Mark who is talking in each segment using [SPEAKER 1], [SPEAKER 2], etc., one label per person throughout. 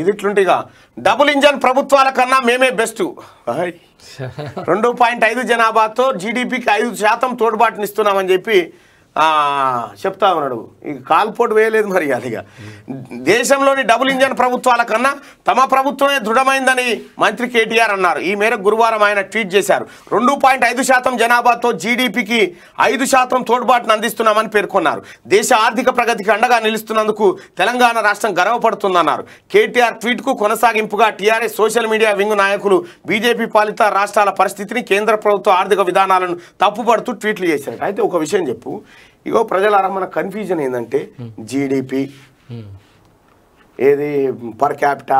[SPEAKER 1] ఇది ఇట్లుంటే ఇక డబుల్ ఇంజన్ ప్రభుత్వాల కన్నా మేమే బెస్ట్ రెండు పాయింట్ ఐదు జనాభాతో జీడిపికి ఐదు శాతం తోడ్బాటునిస్తున్నామని చెప్పి చెప్తా ఉన్నాడు ఇక కాల్పోటు వేయలేదు మరి ఇక దేశంలోని డబుల్ ఇంజన్ ప్రభుత్వాల కన్నా తమ ప్రభుత్వమే దృఢమైందని మంత్రి కేటీఆర్ అన్నారు ఈ మేరకు గురువారం ఆయన ట్వీట్ చేశారు రెండు పాయింట్ ఐదు శాతం జనాభాతో జీడిపికి ఐదు శాతం తోడ్బాటును అందిస్తున్నామని పేర్కొన్నారు దేశ ఆర్థిక ప్రగతికి అండగా నిలుస్తున్నందుకు తెలంగాణ రాష్ట్రం గర్వపడుతుందన్నారు కేటీఆర్ ట్వీట్కు కొనసాగింపుగా టీఆర్ఎస్ సోషల్ మీడియా వింగ్ నాయకులు బీజేపీ పాలిత రాష్ట్రాల పరిస్థితిని కేంద్ర ప్రభుత్వ ఆర్థిక విధానాలను తప్పుపడుతూ ట్వీట్లు చేశారు అయితే ఒక విషయం చెప్పు ఇగో ప్రజల మన కన్ఫ్యూజన్ ఏంటంటే జీడిపి ఏది పర్ క్యాపిటా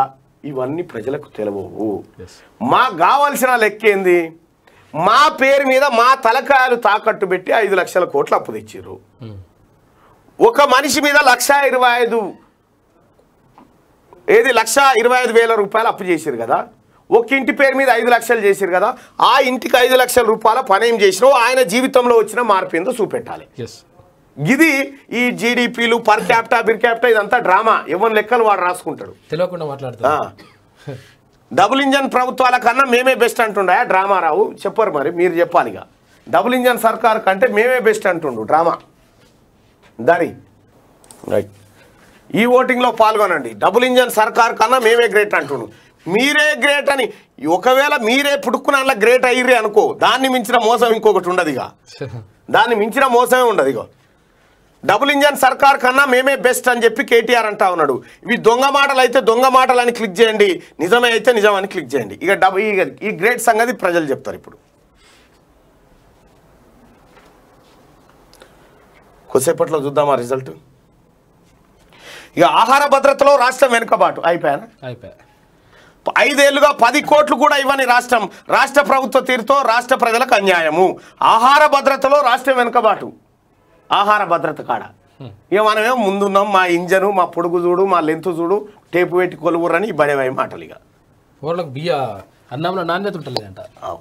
[SPEAKER 1] ఇవన్నీ ప్రజలకు తెలవవు మాకు కావాల్సిన లెక్క ఏంది మా పేరు మీద మా తలకాయలు తాకట్టు పెట్టి ఐదు లక్షల కోట్లు అప్పు తెచ్చారు hmm. ఒక మనిషి మీద లక్ష ఇరవై ఐదు ఏది లక్ష ఇరవై ఐదు వేల రూపాయలు అప్పు చేశారు కదా ఒక ఇంటి పేరు మీద ఐదు లక్షలు చేశారు కదా ఆ ఇంటికి ఐదు లక్షల రూపాయల పనేం చేసినావు ఆయన జీవితంలో వచ్చిన మార్పు ఏందో చూపెట్టాలి ఇది ఈ జీడిపిలు పర్ క్యాప్టా బిర్ క్యాప్టా ఇదంతా డ్రామా ఎవరి లెక్కలు వాడు రాసుకుంటాడు తెలియకుండా మాట్లాడుతా డబుల్ ఇంజన్ ప్రభుత్వాల కన్నా మేమే బెస్ట్ అంటుండే డ్రామా రావు చెప్పరు మరి మీరు చెప్పాలిగా డబుల్ ఇంజన్ సర్కార్ కంటే మేమే బెస్ట్ అంటుండు డ్రామా దరి రైట్ ఈ ఓటింగ్లో పాల్గొనండి డబుల్ ఇంజన్ సర్కార్ కన్నా మేమే గ్రేట్ అంటుండు మీరే గ్రేట్ అని ఒకవేళ మీరే పుట్టుకున్న అలా గ్రేట్ అయ్యి అనుకో దాన్ని మించిన మోసం ఇంకొకటి ఉండదు ఇక దాన్ని మించిన మోసమే ఉండదు ఇక డబుల్ ఇంజన్ సర్కార్ కన్నా మేమే బెస్ట్ అని చెప్పి కేటీఆర్ అంటా ఉన్నాడు ఇవి దొంగ మాటలు అయితే దొంగ మాటలు అని క్లిక్ చేయండి నిజమే అయితే నిజం అని క్లిక్ చేయండి ఇక డబు ఈ గ్రేట్ సంగతి ప్రజలు చెప్తారు ఇప్పుడు కొద్దిసేపట్లో చూద్దామా రిజల్ట్ ఇక ఆహార భద్రతలో రాష్ట్రం వెనుకబాటు అయిపోయానా అయిపోయా ఐదేళ్లుగా పది కోట్లు కూడా ఇవ్వని రాష్ట్రం రాష్ట్ర ప్రభుత్వ తీరుతో రాష్ట్ర ప్రజలకు అన్యాయము ఆహార భద్రతలో రాష్ట్రం వెనుకబాటు ఆహార భద్రత కాడ ఇక మనమేమో ముందున్నాం మా ఇంజను మా పొడుగు చూడు మా లెంతు చూడు టేపు పెట్టి కొలువురని బడేవాయి మాటలు ఇక బియ్య అన్నంలో నాణ్యత ఉంటుంది అంట